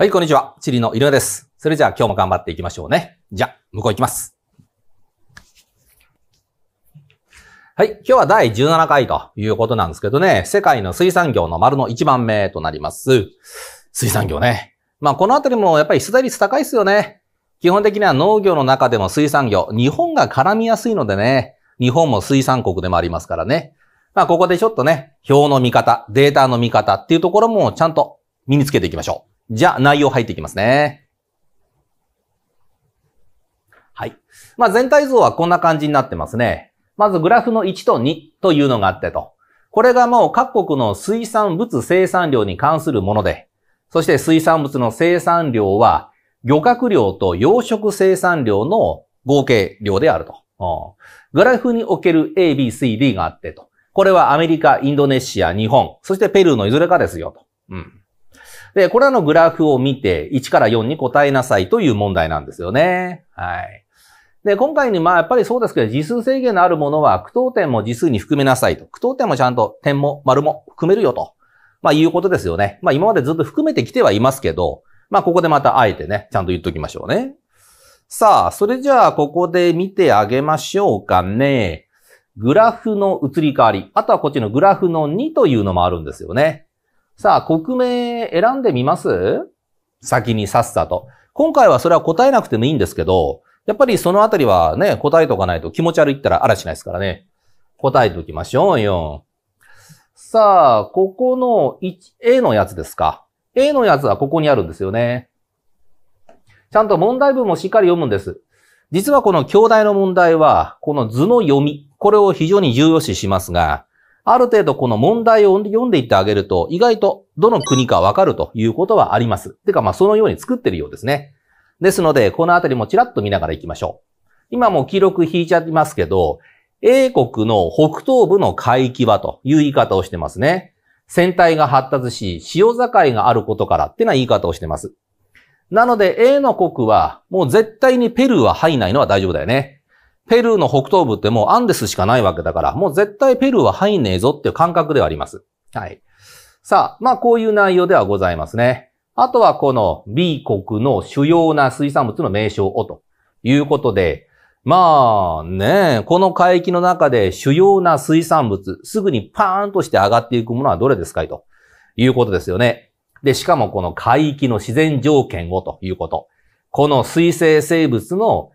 はい、こんにちは。チリのイルです。それじゃあ今日も頑張っていきましょうね。じゃあ、向こう行きます。はい。今日は第17回ということなんですけどね、世界の水産業の丸の1番目となります。水産業ね。まあ、このあたりもやっぱり出題率高いですよね。基本的には農業の中でも水産業、日本が絡みやすいのでね、日本も水産国でもありますからね。まあ、ここでちょっとね、表の見方、データの見方っていうところもちゃんと身につけていきましょう。じゃあ、内容入っていきますね。はい。まあ、全体像はこんな感じになってますね。まずグラフの1と2というのがあってと。これがもう各国の水産物生産量に関するもので、そして水産物の生産量は漁獲量と養殖生産量の合計量であると。グラフにおける A, B, C, D があってと。これはアメリカ、インドネシア、日本、そしてペルーのいずれかですよと。うん。で、これらのグラフを見て、1から4に答えなさいという問題なんですよね。はい。で、今回にまあやっぱりそうですけど、時数制限のあるものは、句読点も時数に含めなさいと。句読点もちゃんと点も丸も含めるよと。まあいうことですよね。まあ今までずっと含めてきてはいますけど、まあここでまたあえてね、ちゃんと言っときましょうね。さあ、それじゃあここで見てあげましょうかね。グラフの移り変わり。あとはこっちのグラフの2というのもあるんですよね。さあ、国名選んでみます先にさっさと。今回はそれは答えなくてもいいんですけど、やっぱりそのあたりはね、答えとかないと気持ち悪いったらあらしないですからね。答えておきましょうよ。さあ、ここの A のやつですか。A のやつはここにあるんですよね。ちゃんと問題文もしっかり読むんです。実はこの兄弟の問題は、この図の読み、これを非常に重要視しますが、ある程度この問題を読んでいってあげると、意外とどの国かわかるということはあります。てかまあそのように作ってるようですね。ですので、このあたりもちらっと見ながら行きましょう。今も記録引いちゃいますけど、英国の北東部の海域はという言い方をしてますね。船体が発達し、潮境があることからっていうのは言い方をしてます。なので、A の国は、もう絶対にペルーは入んないのは大丈夫だよね。ペルーの北東部ってもうアンデスしかないわけだから、もう絶対ペルーは入んねえぞっていう感覚ではあります。はい。さあ、まあこういう内容ではございますね。あとはこの B 国の主要な水産物の名称をということで、まあね、この海域の中で主要な水産物、すぐにパーンとして上がっていくものはどれですかいということですよね。で、しかもこの海域の自然条件をということ。この水生生物の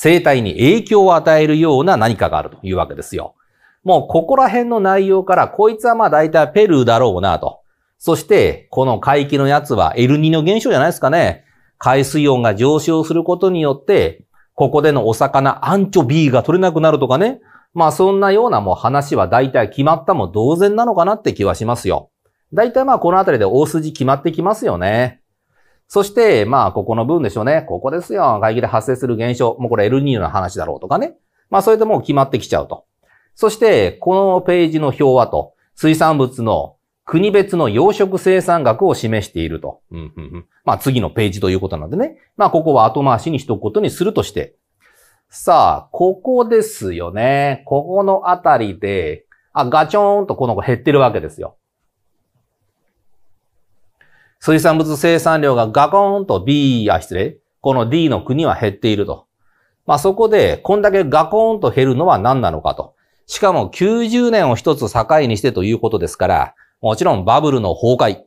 生態に影響を与えるような何かがあるというわけですよ。もうここら辺の内容から、こいつはまあ大体ペルーだろうなと。そして、この海域のやつはエルニの現象じゃないですかね。海水温が上昇することによって、ここでのお魚、アンチョビーが取れなくなるとかね。まあそんなようなもう話は大体決まったも同然なのかなって気はしますよ。大体まあこの辺りで大筋決まってきますよね。そして、まあ、ここの部分でしょうね。ここですよ。会議で発生する現象。もうこれエルニーノの話だろうとかね。まあ、それでもう決まってきちゃうと。そして、このページの表はと、水産物の国別の養殖生産額を示していると。うんうんうん、まあ、次のページということなんでね。まあ、ここは後回しにしとくことにするとして。さあ、ここですよね。ここのあたりで、あ、ガチョーンとこの子減ってるわけですよ。水産物生産量がガコーンと B や失礼、この D の国は減っていると。まあそこで、こんだけガコーンと減るのは何なのかと。しかも90年を一つ境にしてということですから、もちろんバブルの崩壊。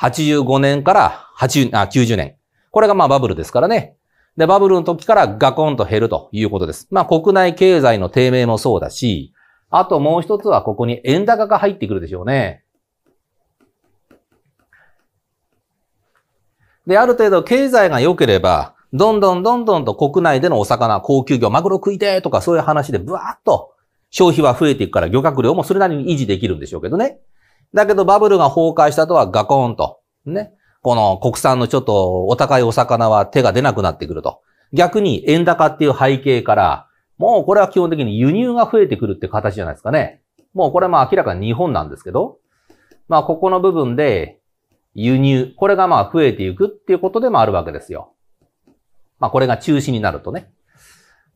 85年から80あ90年。これがまあバブルですからね。で、バブルの時からガコンと減るということです。まあ国内経済の低迷もそうだし、あともう一つはここに円高が入ってくるでしょうね。で、ある程度経済が良ければ、どんどんどんどんと国内でのお魚、高級魚、マグロ食いてとかそういう話でブワーッと消費は増えていくから漁獲量もそれなりに維持できるんでしょうけどね。だけどバブルが崩壊した後はガコーンと、ね。この国産のちょっとお高いお魚は手が出なくなってくると。逆に円高っていう背景から、もうこれは基本的に輸入が増えてくるって形じゃないですかね。もうこれはまあ明らかに日本なんですけど、まあここの部分で、輸入、これがまあ増えていくっていうことでもあるわけですよ。まあこれが中止になるとね。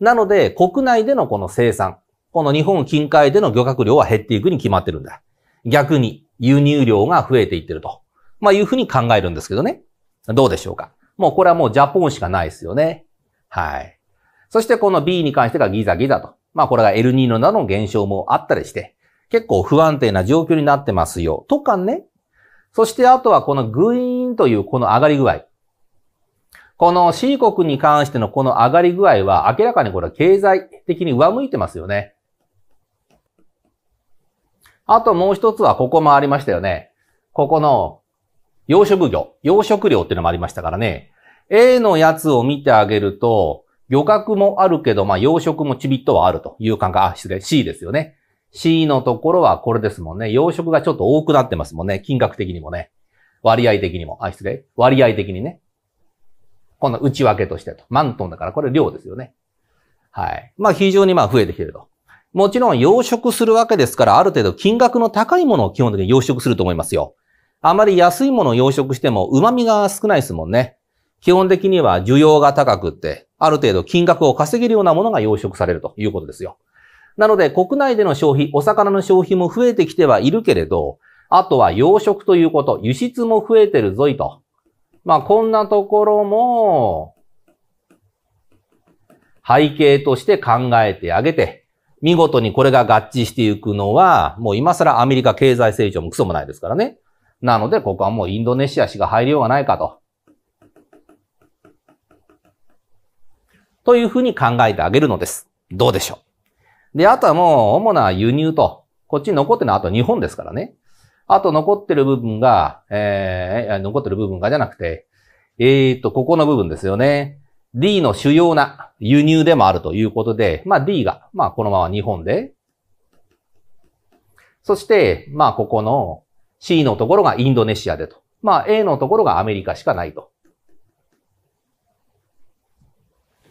なので、国内でのこの生産、この日本近海での漁獲量は減っていくに決まってるんだ。逆に輸入量が増えていってると。まあいうふうに考えるんですけどね。どうでしょうか。もうこれはもうジャポンしかないですよね。はい。そしてこの B に関してがギザギザと。まあこれがエルニーノなどの現象もあったりして、結構不安定な状況になってますよ。とかね、そしてあとはこのグイーンというこの上がり具合。この C 国に関してのこの上がり具合は明らかにこれは経済的に上向いてますよね。あともう一つはここもありましたよね。ここの養殖業、養殖量っていうのもありましたからね。A のやつを見てあげると、漁獲もあるけど、まあ養殖もちびっとはあるという感覚、あ、失礼、C ですよね。C のところはこれですもんね。養殖がちょっと多くなってますもんね。金額的にもね。割合的にも。あ、失礼。割合的にね。この内訳としてと。マントンだからこれ量ですよね。はい。まあ非常にまあ増えてきてると。もちろん養殖するわけですから、ある程度金額の高いものを基本的に養殖すると思いますよ。あまり安いものを養殖しても旨味が少ないですもんね。基本的には需要が高くって、ある程度金額を稼げるようなものが養殖されるということですよ。なので国内での消費、お魚の消費も増えてきてはいるけれど、あとは養殖ということ、輸出も増えてるぞいと。まあこんなところも、背景として考えてあげて、見事にこれが合致していくのは、もう今更アメリカ経済成長もクソもないですからね。なので、ここはもうインドネシア氏が入りようがないかと。というふうに考えてあげるのです。どうでしょうで、あとはもう主な輸入と、こっちに残ってるのはあと日本ですからね。あと残ってる部分が、えー、残ってる部分がじゃなくて、えー、っと、ここの部分ですよね。D の主要な輸入でもあるということで、まあ D が、まあこのまま日本で。そして、まあここの C のところがインドネシアでと。まあ A のところがアメリカしかないと。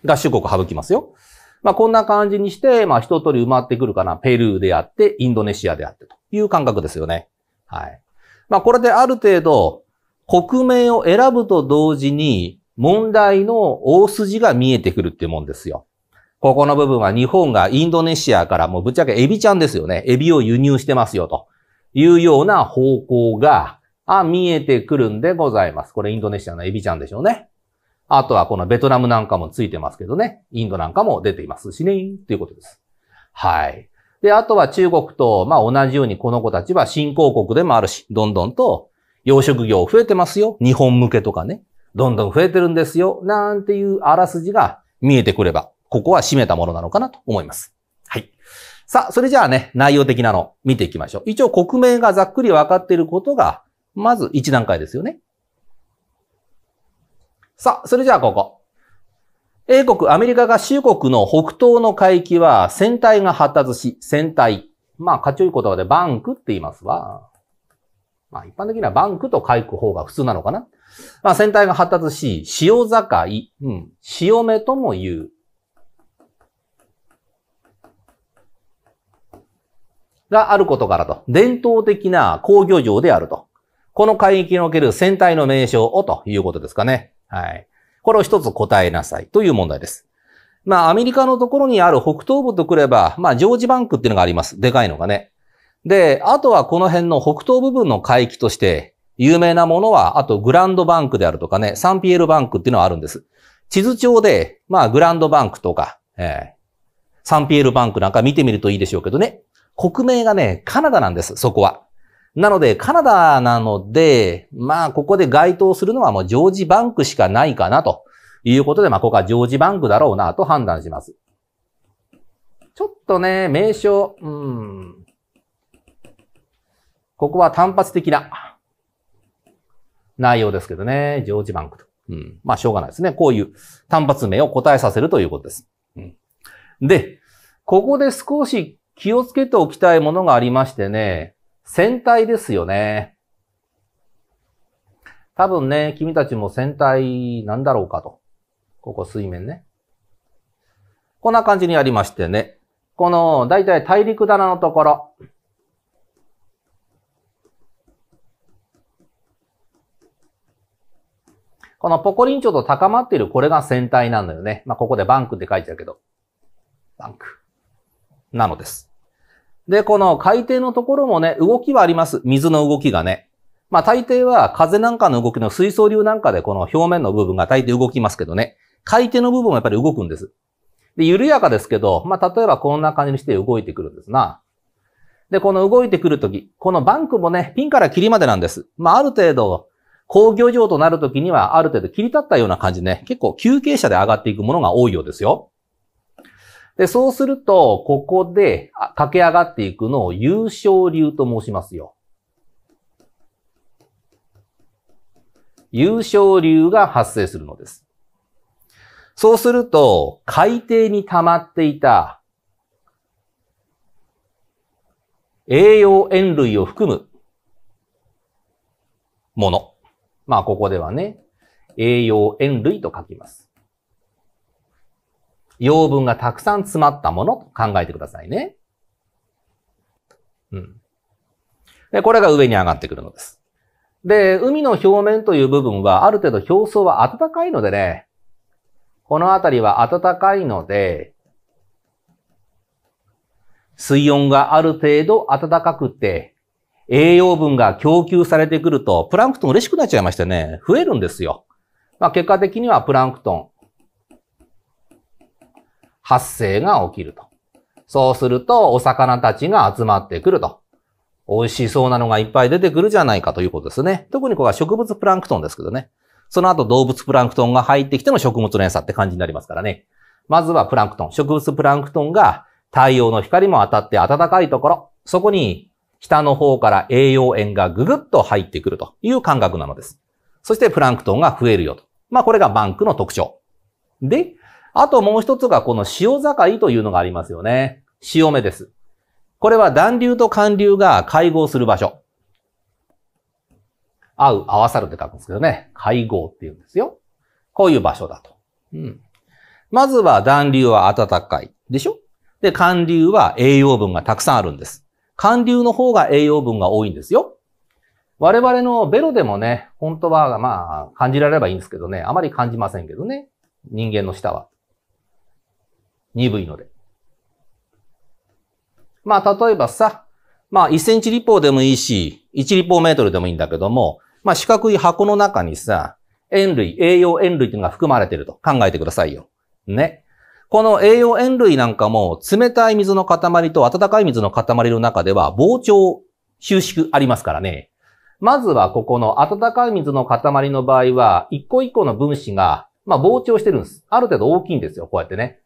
合衆国省きますよ。まあ、こんな感じにして、まあ、一通り埋まってくるかな。ペルーであって、インドネシアであってという感覚ですよね。はい。まあ、これである程度、国名を選ぶと同時に、問題の大筋が見えてくるっていうもんですよ。ここの部分は日本がインドネシアからもうぶっちゃけエビちゃんですよね。エビを輸入してますよというような方向が、見えてくるんでございます。これインドネシアのエビちゃんでしょうね。あとはこのベトナムなんかもついてますけどね。インドなんかも出ていますしね、ということです。はい。で、あとは中国と、まあ同じようにこの子たちは新興国でもあるし、どんどんと養殖業増えてますよ。日本向けとかね。どんどん増えてるんですよ。なんていうあらすじが見えてくれば、ここは締めたものなのかなと思います。はい。さあ、それじゃあね、内容的なの見ていきましょう。一応国名がざっくり分かっていることが、まず一段階ですよね。さあ、それじゃあここ。英国、アメリカ合衆国の北東の海域は、船体が発達し、船体。まあ、かっちょい言葉でバンクって言いますわ。まあ、一般的にはバンクと書く方が普通なのかな。まあ、船体が発達し、潮境、うん、潮目とも言う。があることからと。伝統的な工業場であると。この海域における船体の名称をということですかね。はい。これを一つ答えなさいという問題です。まあ、アメリカのところにある北東部とくれば、まあ、ジョージバンクっていうのがあります。でかいのがね。で、あとはこの辺の北東部分の海域として、有名なものは、あとグランドバンクであるとかね、サンピエールバンクっていうのはあるんです。地図上で、まあ、グランドバンクとか、えー、サンピエールバンクなんか見てみるといいでしょうけどね。国名がね、カナダなんです、そこは。なので、カナダなので、まあ、ここで該当するのはもうジョージバンクしかないかなということで、まあ、ここはジョージバンクだろうなと判断します。ちょっとね、名称、うん。ここは単発的な内容ですけどね、ジョージバンクと。うん。まあ、しょうがないですね。こういう単発名を答えさせるということです。うん、で、ここで少し気をつけておきたいものがありましてね、戦隊ですよね。多分ね、君たちも戦隊なんだろうかと。ここ水面ね。こんな感じにありましてね。この、だいたい大陸棚のところ。このポコリンチョと高まっているこれが戦隊なんだよね。まあ、ここでバンクって書いてあるけど。バンク。なのです。で、この海底のところもね、動きはあります。水の動きがね。まあ大抵は風なんかの動きの水槽流なんかでこの表面の部分が大抵動きますけどね。海底の部分はやっぱり動くんです。で、緩やかですけど、まあ例えばこんな感じにして動いてくるんですな。で、この動いてくるとき、このバンクもね、ピンから霧までなんです。まあある程度、工業場となるときにはある程度切り立ったような感じでね、結構休憩車で上がっていくものが多いようですよ。で、そうすると、ここで駆け上がっていくのを優勝流と申しますよ。優勝流が発生するのです。そうすると、海底に溜まっていた栄養塩類を含むもの。まあ、ここではね、栄養塩類と書きます。養分がたくさん詰まったものと考えてくださいね。うん。で、これが上に上がってくるのです。で、海の表面という部分は、ある程度表層は暖かいのでね、この辺りは暖かいので、水温がある程度暖かくて、栄養分が供給されてくると、プランクトン嬉しくなっちゃいましてね、増えるんですよ。まあ結果的にはプランクトン、発生が起きると。そうすると、お魚たちが集まってくると。美味しそうなのがいっぱい出てくるじゃないかということですね。特にここは植物プランクトンですけどね。その後動物プランクトンが入ってきての食物連鎖って感じになりますからね。まずはプランクトン。植物プランクトンが太陽の光も当たって暖かいところ。そこに北の方から栄養塩がぐぐっと入ってくるという感覚なのです。そしてプランクトンが増えるよと。まあこれがバンクの特徴。で、あともう一つがこの潮境というのがありますよね。潮目です。これは暖流と寒流が会合する場所。合う、合わさるって書くんですけどね。会合って言うんですよ。こういう場所だと。うん。まずは暖流は暖かい。でしょで、寒流は栄養分がたくさんあるんです。寒流の方が栄養分が多いんですよ。我々のベロでもね、本当はまあ感じられればいいんですけどね、あまり感じませんけどね。人間の舌は。鈍いので。まあ、例えばさ、まあ、1センチ立方でもいいし、1立方メートルでもいいんだけども、まあ、四角い箱の中にさ、塩類、栄養塩類っていうのが含まれてると考えてくださいよ。ね。この栄養塩類なんかも、冷たい水の塊と温かい水の塊の中では、膨張、収縮ありますからね。まずは、ここの温かい水の塊の場合は、一個一個の分子が、まあ、膨張してるんです。ある程度大きいんですよ、こうやってね。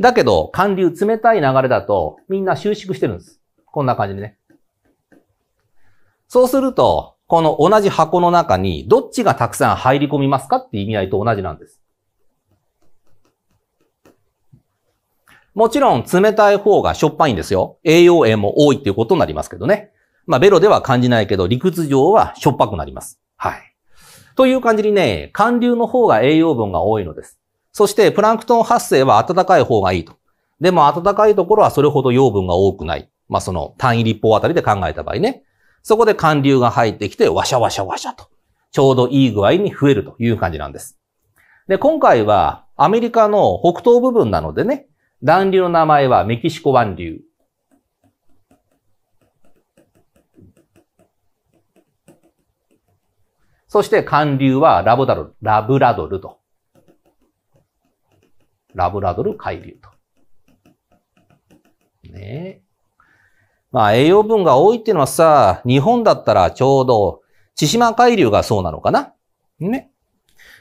だけど、寒流、冷たい流れだと、みんな収縮してるんです。こんな感じでね。そうすると、この同じ箱の中に、どっちがたくさん入り込みますかって意味合いと同じなんです。もちろん、冷たい方がしょっぱいんですよ。栄養塩も多いっていうことになりますけどね。まあ、ベロでは感じないけど、理屈上はしょっぱくなります。はい。という感じにね、寒流の方が栄養分が多いのです。そして、プランクトン発生は暖かい方がいいと。でも、暖かいところはそれほど養分が多くない。まあ、その単位立法あたりで考えた場合ね。そこで寒流が入ってきて、わしゃわしゃわしゃと。ちょうどいい具合に増えるという感じなんです。で、今回はアメリカの北東部分なのでね、暖流の名前はメキシコ湾流。そして寒流はラブダドル、ラブラドルとラブラドル海流と。ねまあ栄養分が多いっていうのはさ、日本だったらちょうど、千島海流がそうなのかなね。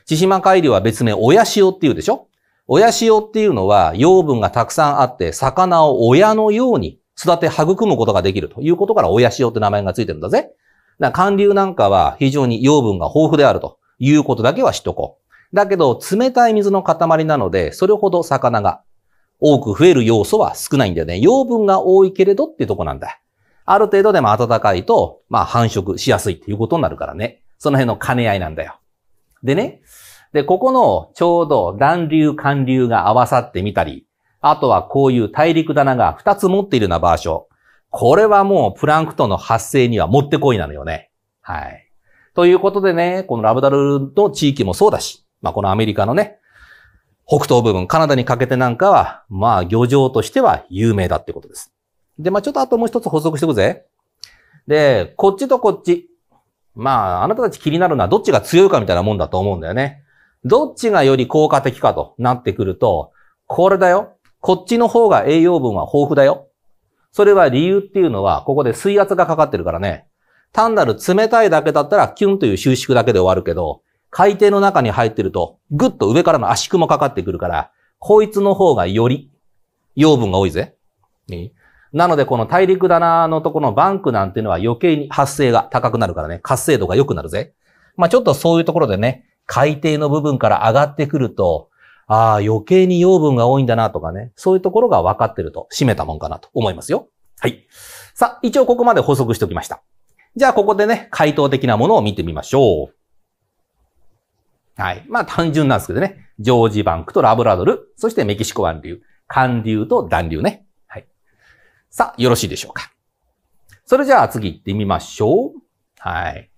千島海流は別名親潮っていうでしょ親潮っていうのは養分がたくさんあって、魚を親のように育て育むことができるということから親潮って名前がついてるんだぜ。だ寒流なんかは非常に養分が豊富であるということだけは知っとこう。だけど、冷たい水の塊なので、それほど魚が多く増える要素は少ないんだよね。養分が多いけれどっていうとこなんだ。ある程度でも暖かいと、まあ繁殖しやすいっていうことになるからね。その辺の兼ね合いなんだよ。でね。で、ここのちょうど暖流、寒流が合わさってみたり、あとはこういう大陸棚が2つ持っているような場所。これはもうプランクトンの発生にはもってこいなのよね。はい。ということでね、このラブダルの地域もそうだし、まあこのアメリカのね、北東部分、カナダにかけてなんかは、まあ漁場としては有名だってことです。で、まあちょっとあともう一つ補足しておくぜ。で、こっちとこっち。まあ、あなたたち気になるのはどっちが強いかみたいなもんだと思うんだよね。どっちがより効果的かとなってくると、これだよ。こっちの方が栄養分は豊富だよ。それは理由っていうのは、ここで水圧がかかってるからね。単なる冷たいだけだったら、キュンという収縮だけで終わるけど、海底の中に入ってると、ぐっと上からの圧縮もかかってくるから、こいつの方がより養分が多いぜ。なので、この大陸棚のとこのバンクなんていうのは余計に発生が高くなるからね、活性度が良くなるぜ。まあ、ちょっとそういうところでね、海底の部分から上がってくると、ああ、余計に養分が多いんだなとかね、そういうところが分かってると、締めたもんかなと思いますよ。はい。さあ、一応ここまで補足しておきました。じゃあ、ここでね、回答的なものを見てみましょう。はい。まあ単純なんですけどね。ジョージバンクとラブラドル、そしてメキシコ湾流、寒流と暖流ね。はい。さあ、よろしいでしょうか。それじゃあ次行ってみましょう。はい。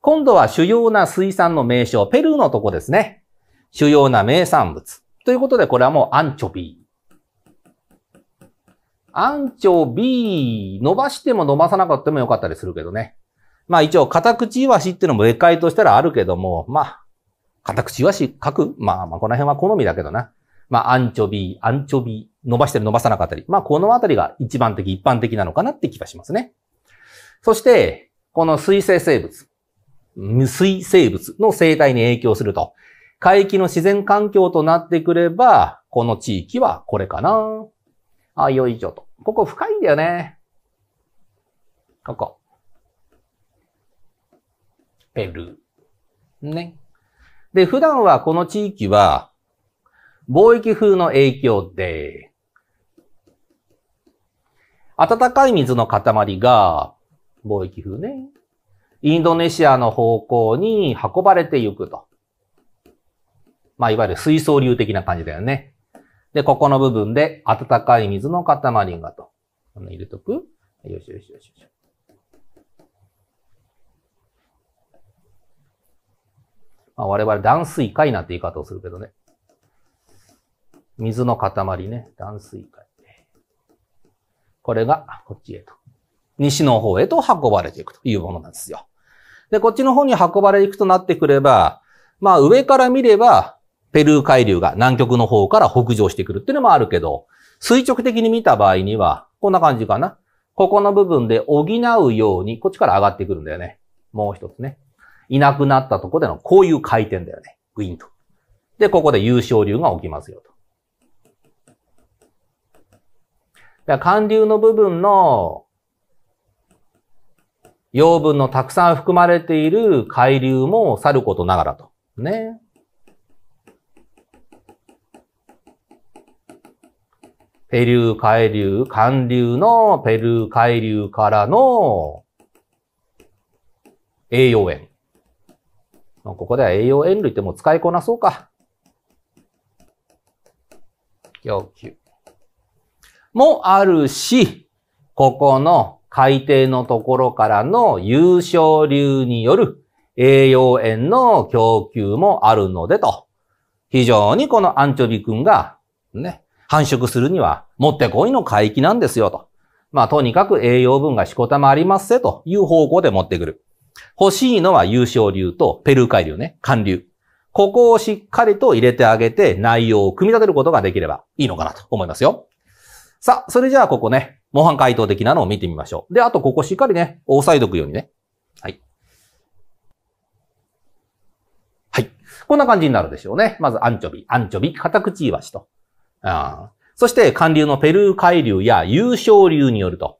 今度は主要な水産の名称、ペルーのとこですね。主要な名産物。ということで、これはもうアンチョビー。アンチョビー、伸ばしても伸ばさなかったもよかったりするけどね。まあ一応、カタクチイワシっていうのもでっかいとしたらあるけども、まあ、私は書く。まあまあ、この辺は好みだけどな。まあ、アンチョビー、アンチョビー、伸ばしてる伸ばさなかったり。まあ、このあたりが一番的、一般的なのかなって気がしますね。そして、この水生生物、無水生物の生態に影響すると。海域の自然環境となってくれば、この地域はこれかな。あ、よいしょと。ここ深いんだよね。ここ。ペルー。ね。で、普段はこの地域は、貿易風の影響で、暖かい水の塊が、貿易風ね、インドネシアの方向に運ばれていくと。まあ、いわゆる水槽流的な感じだよね。で、ここの部分で暖かい水の塊がと。入れとく。よしよしよしよし。まあ、我々断水解なんて言い方をするけどね。水の塊ね。断水解。これがこっちへと。西の方へと運ばれていくというものなんですよ。で、こっちの方に運ばれていくとなってくれば、まあ上から見れば、ペルー海流が南極の方から北上してくるっていうのもあるけど、垂直的に見た場合には、こんな感じかな。ここの部分で補うように、こっちから上がってくるんだよね。もう一つね。いなくなったとこでのこういう回転だよね。グインと。で、ここで優勝流が起きますよと。で、寒流の部分の養分のたくさん含まれている海流もさることながらと。ね。ペルー海流、寒流のペルー海流からの栄養源。ここでは栄養塩類ってもう使いこなそうか。供給。もあるし、ここの海底のところからの優勝流による栄養塩の供給もあるのでと。非常にこのアンチョビ君がね、繁殖するにはもってこいの海域なんですよと。まあとにかく栄養分がしこたまありますせという方向で持ってくる。欲しいのは優勝流とペルー海流ね、寒流。ここをしっかりと入れてあげて内容を組み立てることができればいいのかなと思いますよ。さあ、それじゃあここね、模範解答的なのを見てみましょう。で、あとここしっかりね、押さえとくようにね。はい。はい。こんな感じになるでしょうね。まずアンチョビ、アンチョビ、カタクチイワシと。あそして、寒流のペルー海流や優勝流によると、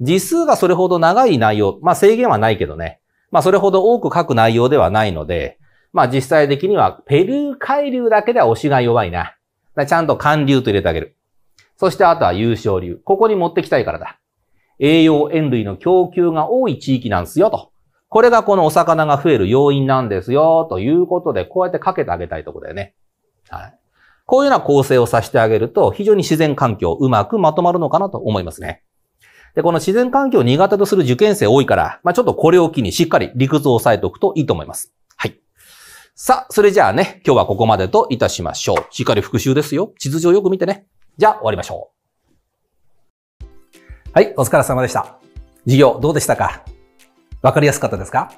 時数がそれほど長い内容、まあ制限はないけどね、まあそれほど多く書く内容ではないので、まあ実際的にはペルー海流だけでは推しが弱いな。ちゃんと寒流と入れてあげる。そしてあとは優勝流。ここに持ってきたいからだ。栄養塩類の供給が多い地域なんですよと。これがこのお魚が増える要因なんですよということで、こうやってかけてあげたいとこだよね。はい。こういうような構成をさせてあげると、非常に自然環境うまくまとまるのかなと思いますね。で、この自然環境を苦手とする受験生多いから、まあ、ちょっとこれを機にしっかり理屈を押さえておくといいと思います。はい。さあ、それじゃあね、今日はここまでといたしましょう。しっかり復習ですよ。地図上よく見てね。じゃあ、終わりましょう。はい、お疲れ様でした。授業どうでしたかわかりやすかったですか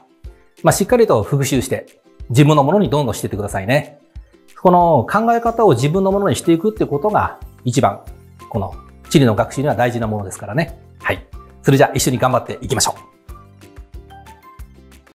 まあ、しっかりと復習して、自分のものにどんどんしていってくださいね。この考え方を自分のものにしていくってことが一番、この地理の学習には大事なものですからね。それじゃあ一緒に頑張っていきましょう。